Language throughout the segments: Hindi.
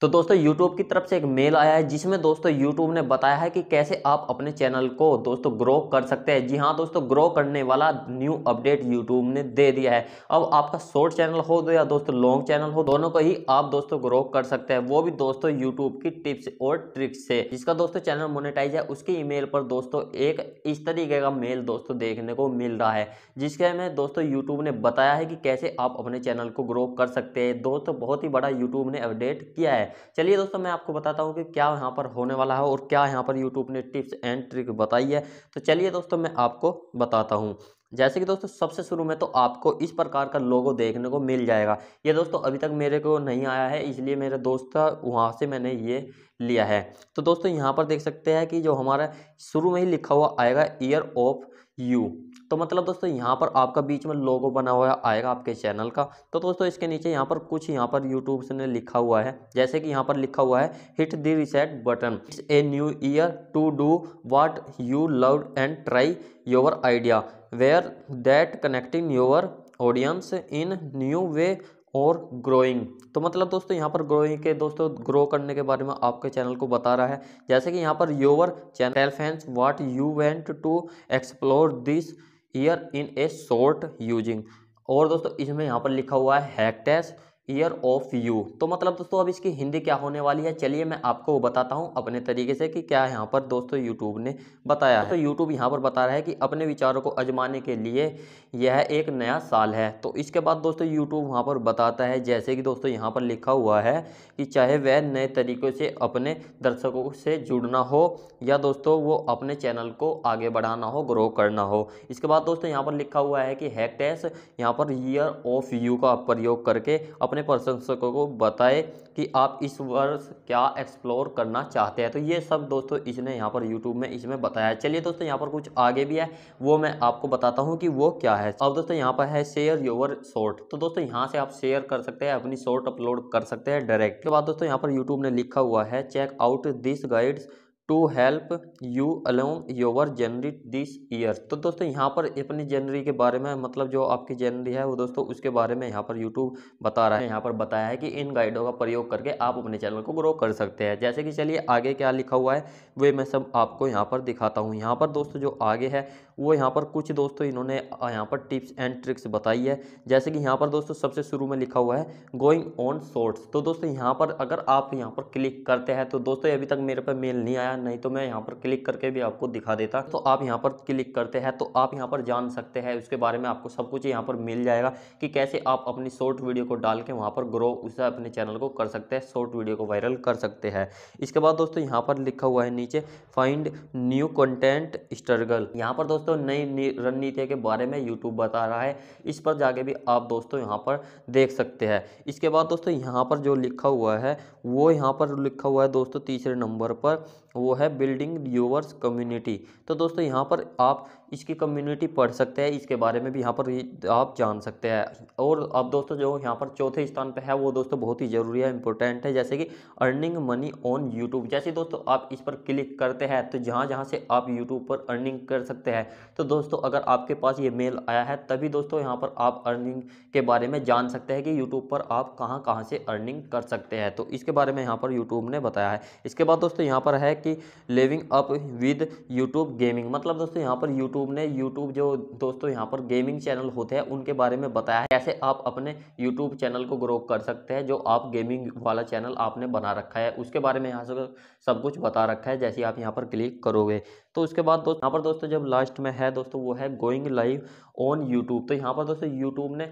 तो दोस्तों यूट्यूब की तरफ से एक मेल आया है जिसमें दोस्तों यूट्यूब ने बताया है कि कैसे आप अपने चैनल को दोस्तों ग्रो कर सकते हैं जी हाँ दोस्तों ग्रो करने वाला न्यू अपडेट यूट्यूब ने दे दिया है अब आपका शॉर्ट चैनल हो या दोस्तों लॉन्ग चैनल हो दोनों को ही आप दोस्तों ग्रो कर सकते हैं वो भी दोस्तों यूट्यूब की टिप्स और ट्रिक्स से जिसका दोस्तों चैनल मोनिटाइज है उसके ई पर दोस्तों एक इस तरीके का मेल दोस्तों देखने को मिल रहा है जिसके में दोस्तों यूट्यूब ने बताया है कि कैसे आप अपने चैनल को ग्रो कर सकते हैं दोस्तों बहुत ही बड़ा यूट्यूब ने अपडेट किया है चलिए दोस्तों मैं आपको बताता हूँ कि क्या यहाँ पर होने वाला है और क्या यहाँ पर यूट्यूब ने टिप्स एंड ट्रिक बताई है तो चलिए दोस्तों मैं आपको बताता हूँ जैसे कि दोस्तों सबसे शुरू में तो आपको इस प्रकार का लोगो देखने को मिल जाएगा ये दोस्तों अभी तक मेरे को नहीं आया है इसलिए मेरे दोस्त था वहाँ से मैंने ये लिया है तो दोस्तों यहाँ पर देख सकते हैं कि जो हमारा शुरू में ही लिखा हुआ आएगा ईयर ऑफ यू तो मतलब दोस्तों यहाँ पर आपका बीच में लोगो बना हुआ आएगा आपके चैनल का तो दोस्तों इसके नीचे यहाँ पर कुछ यहाँ पर यूट्यूब ने लिखा हुआ है जैसे कि यहाँ पर लिखा हुआ है hit the reset button it's a new year to do what you love and try your idea where that connecting your audience in new way और ग्रोइंग तो मतलब दोस्तों यहाँ पर ग्रोइंग के दोस्तों ग्रो करने के बारे में आपके चैनल को बता रहा है जैसे कि यहाँ पर your channel fans what you want to explore this year in a short using और दोस्तों इसमें यहाँ पर लिखा हुआ है हैक्टेस ईयर ऑफ यू तो मतलब दोस्तों अब इसकी हिंदी क्या होने वाली है चलिए मैं आपको वो बताता हूँ अपने तरीके से कि क्या यहाँ पर दोस्तों यूट्यूब ने बताया है तो यूट्यूब यहाँ पर बता रहा है कि अपने विचारों को अजमाने के लिए यह एक नया साल है तो इसके बाद दोस्तों यूट्यूब वहाँ पर बताता है जैसे कि दोस्तों यहाँ पर लिखा हुआ है कि चाहे वह नए तरीक़ों से अपने दर्शकों से जुड़ना हो या दोस्तों वो अपने चैनल को आगे बढ़ाना हो ग्रो करना हो इसके बाद दोस्तों यहाँ पर लिखा हुआ है कि हैक टैस यहाँ पर ईयर ऑफ यू का प्रयोग करके अपने अपने प्रशंसकों को बताए कि आप इस वर्ष क्या एक्सप्लोर करना चाहते हैं तो ये सब दोस्तों इसने यहाँ पर यूट्यूब में इसमें बताया चलिए दोस्तों यहाँ पर कुछ आगे भी है वो मैं आपको बताता हूँ कि वो क्या है अब दोस्तों यहाँ पर है शेयर योवर शॉर्ट तो दोस्तों यहाँ से आप शेयर कर सकते हैं अपनी शॉर्ट अपलोड कर सकते हैं डायरेक्ट के बाद दोस्तों यहाँ पर यूट्यूब ने लिखा हुआ है check out this guides to help you along your जनरी दिस ईयर तो दोस्तों यहाँ पर अपनी जनरी के बारे में मतलब जो आपकी जनरी है वो दोस्तों उसके बारे में यहाँ पर यूट्यूब बता रहा है यहाँ पर बताया है कि इन गाइडों का प्रयोग करके आप अपने चैनल को ग्रो कर सकते हैं जैसे कि चलिए आगे क्या लिखा हुआ है वे मैं सब आपको यहाँ पर दिखाता हूँ यहाँ पर दोस्तों जो आगे है वो यहाँ पर कुछ दोस्तों इन्होंने यहाँ पर टिप्स एंड ट्रिक्स बताई है जैसे कि यहाँ पर दोस्तों सबसे शुरू में लिखा हुआ है गोइंग ऑन शॉर्ट्स तो दोस्तों यहाँ पर अगर आप यहाँ पर क्लिक करते हैं तो दोस्तों अभी तक मेरे पर मेल नहीं आया नहीं तो मैं यहाँ पर क्लिक करके भी आपको दिखा देता तो आप यहाँ पर क्लिक करते हैं तो आप यहाँ पर जान सकते हैं उसके बारे में आपको सब कुछ यहाँ पर मिल जाएगा कि कैसे आप अपनी शॉर्ट वीडियो को डाल के वहाँ पर ग्रो उसे अपने चैनल को कर सकते हैं शॉर्ट वीडियो को वायरल कर सकते हैं इसके बाद दोस्तों यहाँ पर लिखा हुआ है नीचे फाइंड न्यू कंटेंट स्ट्रगल यहाँ पर दोस्तों नई रणनीति के बारे में यूट्यूब बता रहा है इस पर जाके भी आप दोस्तों यहाँ पर देख सकते हैं इसके बाद दोस्तों यहाँ पर जो लिखा हुआ है वो यहाँ पर लिखा हुआ है दोस्तों तीसरे नंबर पर वो है बिल्डिंग यूवर्स कम्युनिटी तो दोस्तों यहाँ पर आप इसकी कम्युनिटी पढ़ सकते हैं इसके बारे में भी यहाँ पर आप जान सकते हैं और अब दोस्तों जो यहाँ पर चौथे स्थान पर है वो दोस्तों बहुत ही ज़रूरी है इंपॉर्टेंट है जैसे कि अर्निंग मनी ऑन यूट्यूब जैसे दोस्तों आप इस पर क्लिक करते हैं तो जहाँ जहाँ से आप यूट्यूब पर अर्निंग कर सकते हैं तो दोस्तों अगर आपके पास ये मेल आया है तभी दोस्तों यहाँ पर आप अर्निंग के बारे में जान सकते हैं कि यूट्यूब पर आप कहाँ कहाँ से अर्निंग कर सकते हैं तो इसके बारे में यहाँ पर यूट्यूब ने बताया है इसके बाद दोस्तों यहाँ पर है कि कि living up with YouTube gaming मतलब दोस्तों यहाँ पर यूट्यूब ने यूट्यूब जो दोस्तों यहाँ पर गेमिंग चैनल होते हैं उनके बारे में बताया है कैसे आप अपने यूट्यूब चैनल को ग्रो कर सकते हैं जो आप गेमिंग वाला चैनल आपने बना रखा है उसके बारे में यहाँ से सब कुछ बता रखा है जैसे आप यहाँ पर क्लिक करोगे तो उसके बाद दोस्तों यहाँ पर दोस्तों जब लास्ट में है दोस्तों वो है गोइंग लाइव ऑन यूट्यूब तो यहाँ पर दोस्तों यूट्यूब ने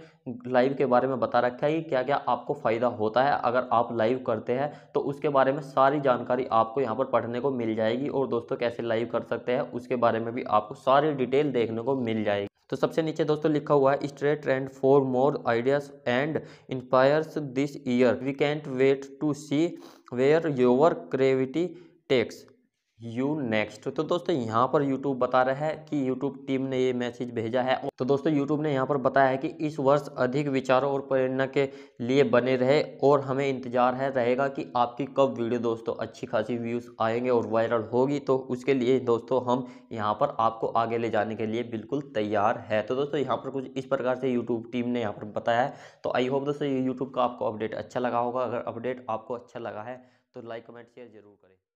लाइव के बारे में बता रखा है कि क्या क्या आपको फ़ायदा होता है अगर आप लाइव करते हैं तो उसके बारे में सारी जानकारी आपको यहाँ पर पढ़ने देखने को मिल जाएगी और दोस्तों कैसे लाइव कर सकते हैं उसके बारे में भी आपको सारी डिटेल देखने को मिल जाएगी तो सबसे नीचे दोस्तों लिखा हुआ है straight trend for more ideas and inspires this year we can't wait to see where your creativity takes you next तो दोस्तों यहाँ पर यूट्यूब बता रहा है कि यूट्यूब टीम ने ये मैसेज भेजा है तो दोस्तों यूट्यूब ने यहाँ पर बताया है कि इस वर्ष अधिक विचारों और प्रेरणा के लिए बने रहे और हमें इंतजार है रहेगा कि आपकी कब वीडियो दोस्तों अच्छी खासी व्यूज़ आएंगे और वायरल होगी तो उसके लिए दोस्तों हम यहाँ पर आपको आगे ले जाने के लिए बिल्कुल तैयार है तो दोस्तों यहाँ पर कुछ इस प्रकार से यूट्यूब टीम ने यहाँ पर बताया है तो आई होप दोस्तों यूट्यूब का आपको अपडेट अच्छा लगा होगा अगर अपडेट आपको अच्छा लगा है तो लाइक कमेंट शेयर जरूर करें